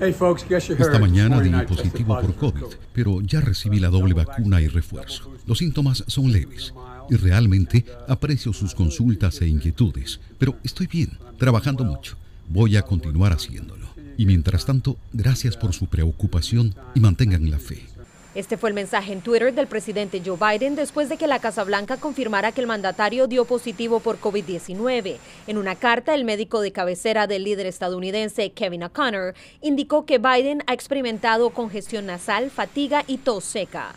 Esta mañana di positivo por COVID, pero ya recibí la doble vacuna y refuerzo. Los síntomas son leves y realmente aprecio sus consultas e inquietudes, pero estoy bien, trabajando mucho. Voy a continuar haciéndolo. Y mientras tanto, gracias por su preocupación y mantengan la fe. Este fue el mensaje en Twitter del presidente Joe Biden después de que la Casa Blanca confirmara que el mandatario dio positivo por COVID-19. En una carta, el médico de cabecera del líder estadounidense Kevin O'Connor indicó que Biden ha experimentado congestión nasal, fatiga y tos seca.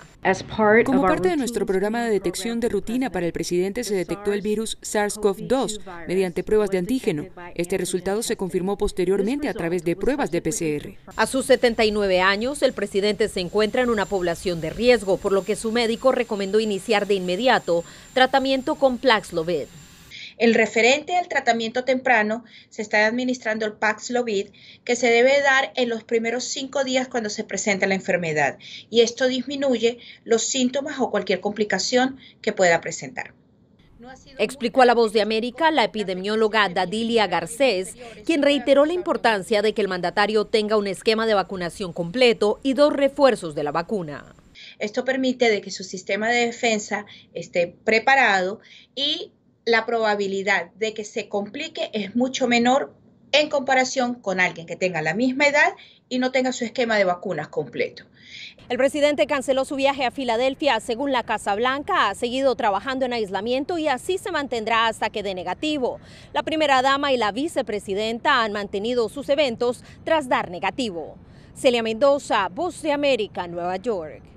Como parte de nuestro programa de detección de rutina para el presidente, se detectó el virus SARS-CoV-2 mediante pruebas de antígeno. Este resultado se confirmó posteriormente a través de pruebas de PCR. A sus 79 años, el presidente se encuentra en una población de riesgo, por lo que su médico recomendó iniciar de inmediato tratamiento con Paxlovid. El referente al tratamiento temprano se está administrando el Paxlovid, que se debe dar en los primeros cinco días cuando se presenta la enfermedad, y esto disminuye los síntomas o cualquier complicación que pueda presentar. Explicó a La Voz de América la epidemióloga Dadilia Garcés, quien reiteró la importancia de que el mandatario tenga un esquema de vacunación completo y dos refuerzos de la vacuna. Esto permite de que su sistema de defensa esté preparado y la probabilidad de que se complique es mucho menor en comparación con alguien que tenga la misma edad y no tenga su esquema de vacunas completo. El presidente canceló su viaje a Filadelfia, según la Casa Blanca, ha seguido trabajando en aislamiento y así se mantendrá hasta que dé negativo. La primera dama y la vicepresidenta han mantenido sus eventos tras dar negativo. Celia Mendoza, Voz de América, Nueva York.